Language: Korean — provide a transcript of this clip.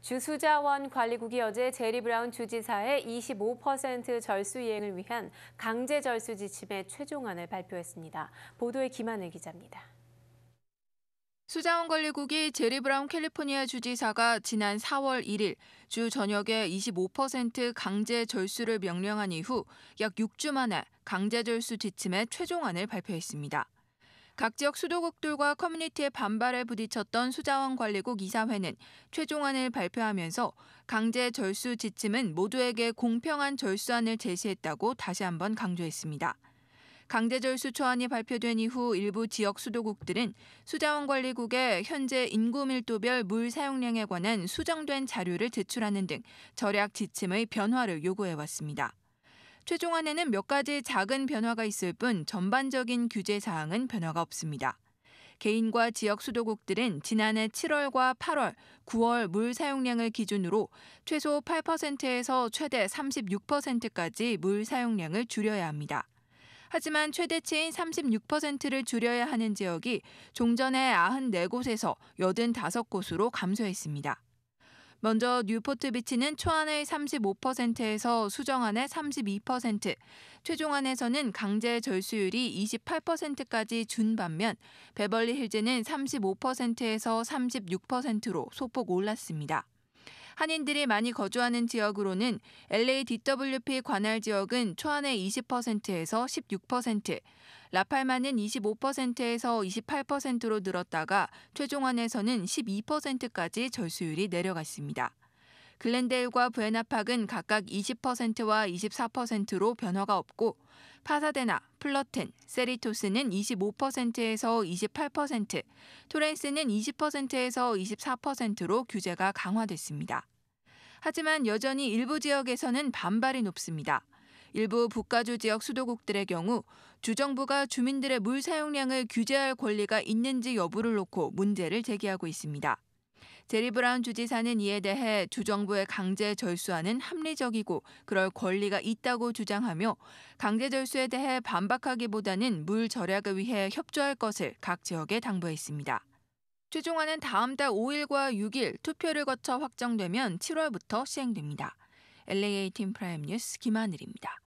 주수자원 관리국이 어제 제리 브라운 주지사의 25% 절수 이행을 위한 강제 절수 지침의 최종안을 발표했습니다. 보도에 김한혜 기자입니다. 수자원관리국이 제리 브라운 캘리포니아 주지사가 지난 4월 1일 주 전역에 25% 강제 절수를 명령한 이후 약 6주 만에 강제 절수 지침의 최종안을 발표했습니다. 각 지역 수도국들과 커뮤니티의 반발에 부딪혔던 수자원 관리국 이사회는 최종안을 발표하면서 강제 절수 지침은 모두에게 공평한 절수안을 제시했다고 다시 한번 강조했습니다. 강제절수 초안이 발표된 이후 일부 지역 수도국들은 수자원관리국에 현재 인구 밀도별 물 사용량에 관한 수정된 자료를 제출하는 등 절약 지침의 변화를 요구해 왔습니다. 최종안에는 몇 가지 작은 변화가 있을 뿐 전반적인 규제 사항은 변화가 없습니다. 개인과 지역 수도국들은 지난해 7월과 8월, 9월 물 사용량을 기준으로 최소 8%에서 최대 36%까지 물 사용량을 줄여야 합니다. 하지만 최대치인 36%를 줄여야 하는 지역이 종전에 94곳에서 85곳으로 감소했습니다. 먼저 뉴포트 비치는 초안의 35%에서 수정안의 32%, 최종안에서는 강제 절수율이 28%까지 준 반면 베벌리 힐즈는 35%에서 36%로 소폭 올랐습니다. 한인들이 많이 거주하는 지역으로는 LA DWP 관할 지역은 초안의 20%에서 16%, 라팔마는 25%에서 28%로 늘었다가 최종안에서는 12%까지 절수율이 내려갔습니다. 글렌데일과 부에나팍은 각각 20%와 24%로 변화가 없고 파사데나, 플러튼, 세리토스는 25%에서 28%, 토렌스는 20%에서 24%로 규제가 강화됐습니다. 하지만 여전히 일부 지역에서는 반발이 높습니다. 일부 북가주 지역 수도국들의 경우 주정부가 주민들의 물 사용량을 규제할 권리가 있는지 여부를 놓고 문제를 제기하고 있습니다. 제리 브라운 주지사는 이에 대해 주정부의 강제 절수안은 합리적이고 그럴 권리가 있다고 주장하며 강제 절수에 대해 반박하기보다는 물 절약을 위해 협조할 것을 각 지역에 당부했습니다. 최종안은 다음 달 5일과 6일 투표를 거쳐 확정되면 7월부터 시행됩니다. LA 팀 프라임 뉴스 김하늘입니다.